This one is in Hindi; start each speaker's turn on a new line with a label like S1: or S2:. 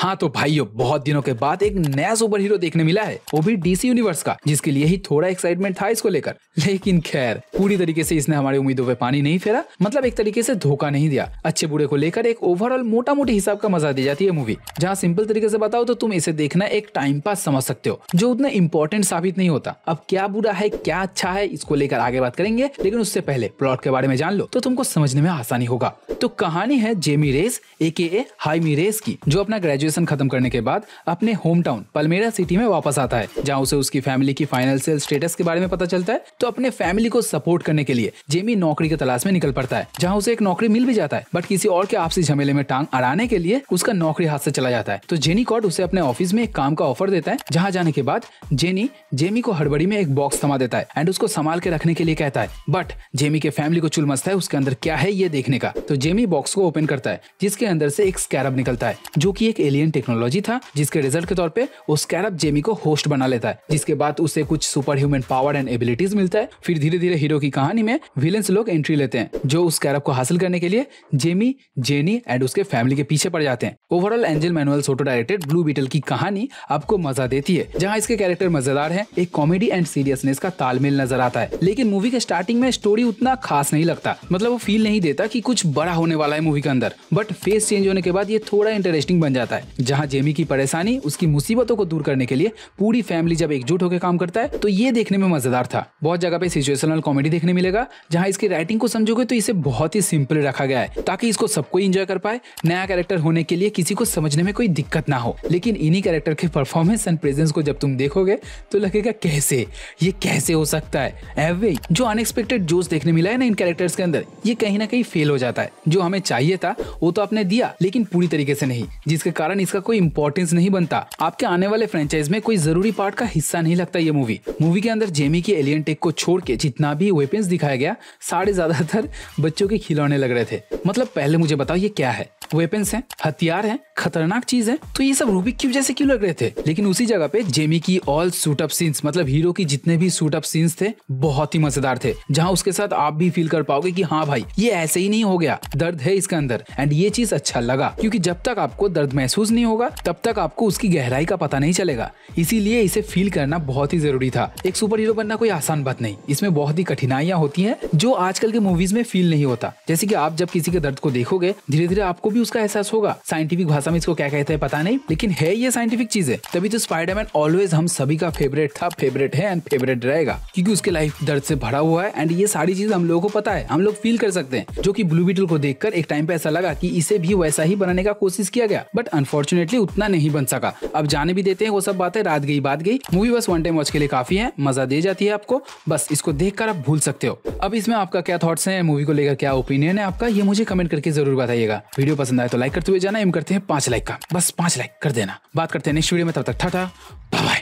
S1: हाँ तो भाइयों बहुत दिनों के बाद एक नया सुपर हीरो देखने मिला है वो भी डीसी यूनिवर्स का जिसके लिए ही थोड़ा एक्साइटमेंट था इसको लेकर लेकिन खैर पूरी तरीके से इसने हमारी उम्मीदों पर पानी नहीं फेरा मतलब एक तरीके से धोखा नहीं दिया अच्छे बुरे को लेकर एक ओवरऑल मोटा मोटी हिसाब का मजा दी जाती है मूवी जहाँ सिंपल तरीके से बताओ तो तुम इसे देखना एक टाइम पास समझ सकते हो जो उतना इम्पोर्टेंट साबित नहीं होता अब क्या बुरा है क्या अच्छा है इसको लेकर आगे बात करेंगे लेकिन उससे पहले प्लॉट के बारे में जान लो तो तुमको समझने में आसानी होगा तो कहानी है जेमी रेस ए के ए हाईमी रेस की जो अपना ग्रेजुएट ग्रेजुएशन खत्म करने के बाद अपने होम टाउन पलमेरा सिटी में वापस आता है जहाँ उसे उसकी फैमिली की फाइनेंशियल स्टेटस के बारे में पता चलता है तो अपने फैमिली को सपोर्ट करने के लिए जेमी नौकरी की तलाश में निकल पड़ता है जहाँ उसे एक नौकरी मिल भी जाता है बट किसी और के आपसी झमेले में टांग अड़ाने के लिए उसका नौकरी हाथ से चला जाता है तो जेनी कॉट उसे अपने ऑफिस में एक काम का ऑफर देता है जहाँ जाने के बाद जेनी जेमी को हड़बड़ी में एक बॉक्स थमा देता है एंड उसको संभाल के रखने के लिए कहता है बट जेमी के फैमिली को चुलमस्त है उसके अंदर क्या है ये देखने का तो जेमी बॉक्स को ओपन करता है जिसके अंदर से एक स्कैरब निकलता है जो की एक एलियन एलियन टेक्नोलॉजी था जिसके रिजल्ट के तौर पे वो स्कैरब जेमी को होस्ट बना लेता है जिसके बाद उसे कुछ superhuman power and abilities मिलता है फिर धीरे धीरे हीरो की कहानी में विलेंस लोग एंट्री लेते हैं जो उस कैरब को हासिल करने के लिए जेमी जेनी एंड उसके फैमिली के पीछे पड़ जाते हैं overall Angel Manuel Soto directed Blue Beetle की कहानी आपको मजा देती है जहाँ इसके कैरेक्टर मजेदार है एक कॉमेडी एंड सीरियसनेस का तालमेल नजर आता है लेकिन मूवी के स्टार्टिंग में स्टोरी उतना खास नहीं लगता मतलब वो फील नहीं देता की कुछ बड़ा होने वाला है मूवी के अंदर बट फेस चेंज होने के बाद ये थोड़ा इंटरेस्टिंग बन जाता है जहां जेमी की परेशानी उसकी मुसीबतों को दूर करने के लिए पूरी फैमिली जब एकजुट होकर काम करता है तो ये देखने में मजेदार था बहुत जगह पे सिचुएशनल कॉमेडी देखने मिलेगा जहां इसकी राइटिंग को समझोगे तो इसे बहुत ही सिंपल रखा गया है ताकि इसको सबको इंजॉय कर पाए नया कैरेक्टर होने के लिए किसी को समझने में कोई दिक्कत ना हो लेकिन इन्हीं कैरेक्टर के परफॉर्मेंस एंड प्रेजेंस को जब तुम देखोगे तो लगेगा कैसे ये कैसे हो सकता है एवरेज जो अनएक्सपेक्टेड जोश देखने मिला है ना इन कैरेक्टर्स के अंदर ये कहीं ना कहीं फेल हो जाता है जो हमें चाहिए था वो तो आपने दिया लेकिन पूरी तरीके से नहीं जिसके कारण कारण इसका कोई इम्पोर्टेंस नहीं बनता आपके आने वाले फ्रेंचाइज में कोई जरूरी पार्ट का हिस्सा नहीं लगता ये मूवी मूवी के अंदर जेमी की एलियन टेक को छोड़ के जितना भी वेपन्स दिखाया गया सारे ज्यादातर बच्चों के खिलौने लग रहे थे मतलब पहले मुझे बताओ ये क्या है वेपन्स है हथियार है खतरनाक चीज है तो ये सब रूबिक क्यूब जैसे क्यों लग रहे थे लेकिन उसी जगह पे जेमी की ऑल सूट अप सीन्स मतलब हीरो की जितने भी सूट अप सीन्स थे बहुत ही मजेदार थे जहाँ उसके साथ आप भी फील कर पाओगे की हाँ भाई ये ऐसे ही नहीं हो गया दर्द है इसके अंदर एंड ये चीज अच्छा लगा क्यूँकी जब तक आपको दर्द महसूस नहीं होगा तब तक आपको उसकी गहराई का पता नहीं चलेगा इसीलिए इसे फील करना बहुत ही जरूरी था एक सुपर हीरो बनना कोई आसान बात नहीं इसमें बहुत ही कठिनाइयां होती हैं जो आजकल के मूवीज में फील नहीं होता जैसे कि आप जब किसी के दर्द को देखोगे धीरे धीरे आपको भी उसका एहसास होगा साइंटिफिक भाषा हम इसको क्या कहते हैं पता नहीं लेकिन है ये साइंटिफिक चीज है तभी तो स्पाइडरमैन ऑलवेज हम सभी का फेवरेट था फेवरेट है एंड फेवरेट रहेगा क्योंकि उसके लाइफ दर्द से भरा हुआ है एंड ये सारी चीज हम लोगों को पता है हम लोग फील कर सकते हैं जो की ब्लू बीटल को देख एक टाइम पे ऐसा लगा की इसे भी वैसा ही बनाने का कोशिश किया गया बट अनफॉर्चुनेटली उतना नहीं बन सका अब जाने भी देते हैं वो सब बातें रात गई बात गई मूवी बस वन टाइम वॉच के लिए काफी है मजा दे जाती है आपको बस इसको देख आप भूल सकते हो अब इसमें आपका क्या थॉट्स है मूवी को लेकर क्या ओपिनियन है आपका ये मुझे कमेंट करके जरूर बताइएगा वीडियो पसंद आए तो लाइक करते हुए जाना एम करते हैं पांच लाइक का बस पांच लाइक कर देना बात करते हैं नेक्स्ट वीडियो में तब तक था बाय